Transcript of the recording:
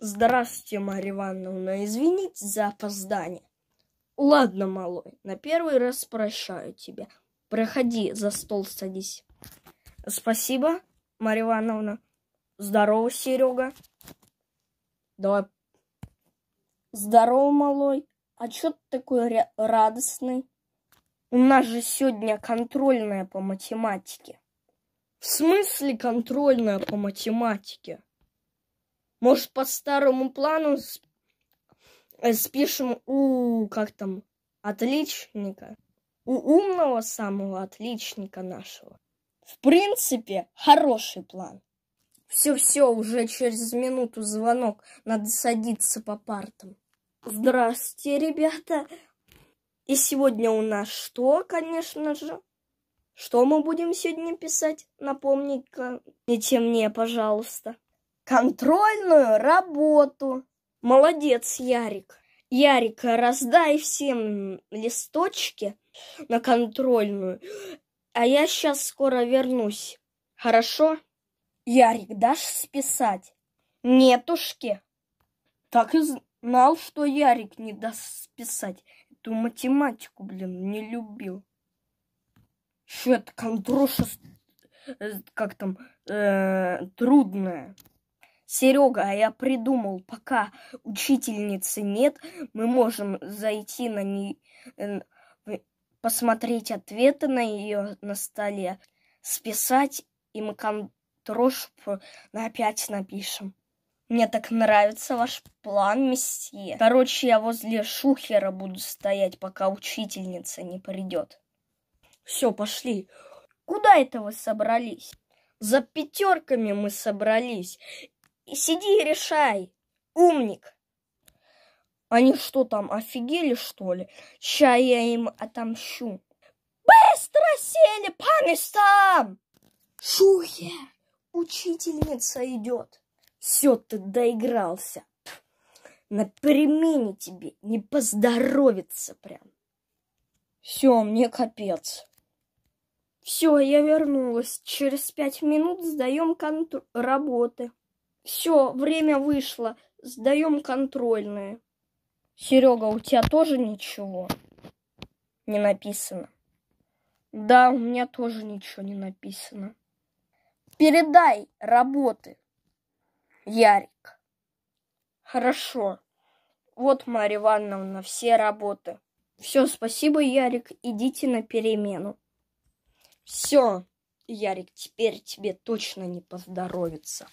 Здравствуйте, Марья Ивановна, извините за опоздание. Ладно, малой, на первый раз прощаю тебя. Проходи, за стол садись. Спасибо, Марья Ивановна. Здорово, Серега. Давай. Здорово, малой. А что ты такой радостный? У нас же сегодня контрольная по математике. В смысле контрольная по математике? Может, по старому плану э, спишем у, как там, отличника, у умного самого отличника нашего. В принципе, хороший план. Все-все, уже через минуту звонок. Надо садиться по партам. Здравствуйте, ребята. И сегодня у нас что, конечно же? Что мы будем сегодня писать? Напомни-ка не темнее, пожалуйста контрольную работу. Молодец, Ярик. Ярик, раздай всем листочки на контрольную, а я сейчас скоро вернусь. Хорошо? Ярик, дашь списать? Нетушки. Так и знал, что Ярик не даст списать. Эту математику, блин, не любил. Что это контроша, э, как там, э, трудная. Серега, а я придумал, пока учительницы нет, мы можем зайти на ней, посмотреть ответы на ее на столе, списать, и мы контрошу на опять напишем. Мне так нравится ваш план, месье. Короче, я возле шухера буду стоять, пока учительница не придет. Все, пошли. Куда это вы собрались? За пятерками мы собрались, Сиди и решай. Умник. Они что там, офигели, что ли? Ща я им отомщу. Быстро сели по местам! Шуя, учительница идет. Все, ты доигрался. На перемене тебе не поздоровится прям. Все, мне капец. Все, я вернулась. Через пять минут сдаем контр- работы. Все, время вышло. Сдаем контрольные. Серега, у тебя тоже ничего не написано? Да, у меня тоже ничего не написано. Передай работы, Ярик. Хорошо. Вот, Марья Ивановна, все работы. Все, спасибо, Ярик, идите на перемену. Все, Ярик, теперь тебе точно не поздоровится.